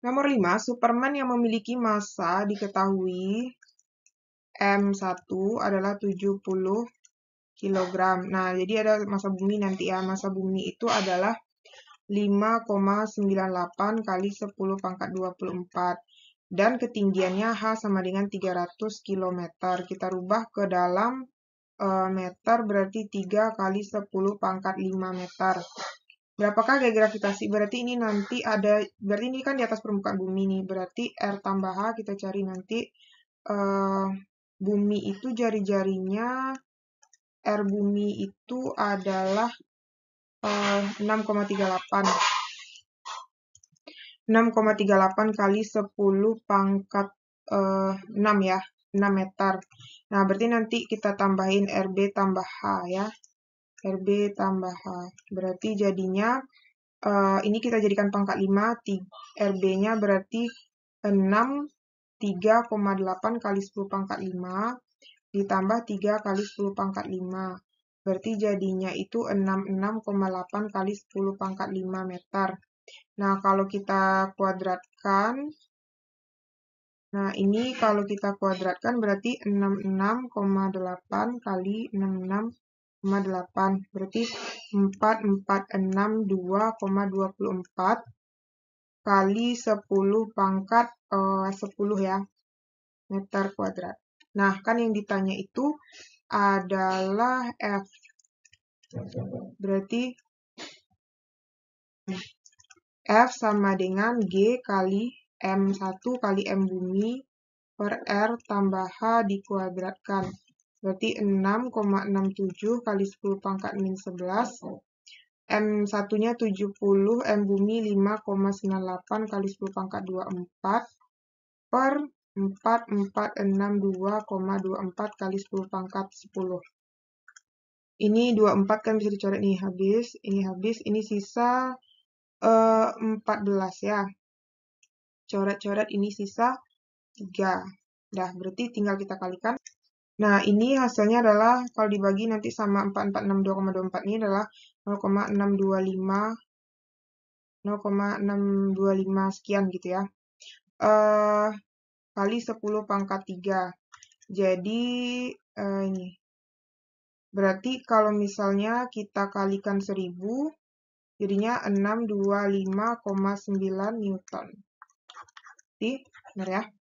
Nomor 5, Superman yang memiliki massa diketahui M1 adalah 70 kg. Nah, jadi ada massa bumi nanti ya. Massa bumi itu adalah 5,98 kali 10 pangkat 24. Dan ketinggiannya H sama dengan 300 km. Kita rubah ke dalam eh, meter berarti 3 kali 10 pangkat 5 meter berapakah gaya gravitasi? Berarti ini nanti ada, berarti ini kan di atas permukaan bumi nih. Berarti R tambah H kita cari nanti uh, bumi itu jari-jarinya, R bumi itu adalah uh, 6,38. 6,38 kali 10 pangkat uh, eh, 6 ya, 6 meter. Nah, berarti nanti kita tambahin RB tambah H ya. RB tambah H. Berarti jadinya uh, ini kita jadikan pangkat 5, RB-nya berarti 6 3,8 kali 10 pangkat 5 ditambah 3 kali 10 pangkat 5. Berarti jadinya itu 66,8 kali 10 pangkat 5 meter. Nah, kalau kita kuadratkan, nah ini kalau kita kuadratkan berarti 66,8 kali 66 2,8. Berarti 4,462,24 kali 10 pangkat eh, 10 ya meter kuadrat. Nah, kan yang ditanya itu adalah F. Berarti F sama dengan G kali M1 kali M bumi per R tambah H dikuadratkan. Berarti 6,67 kali 10 pangkat min 11. M1-nya 70, M bumi 5,98 kali 10 pangkat 24 per 4462,24 kali 10 pangkat 10. Ini 24 kan bisa dicoret nih, habis, ini habis, ini sisa uh, eh, 14 ya. Coret-coret ini sisa 3. Dah, berarti tinggal kita kalikan. Nah, ini hasilnya adalah kalau dibagi nanti sama 4462,24 ini adalah 0,625 0,625 sekian gitu ya. Uh, kali 10 pangkat 3. Jadi uh, ini Berarti kalau misalnya kita kalikan 1000, jadinya 625,9 Newton. Jadi, benar ya?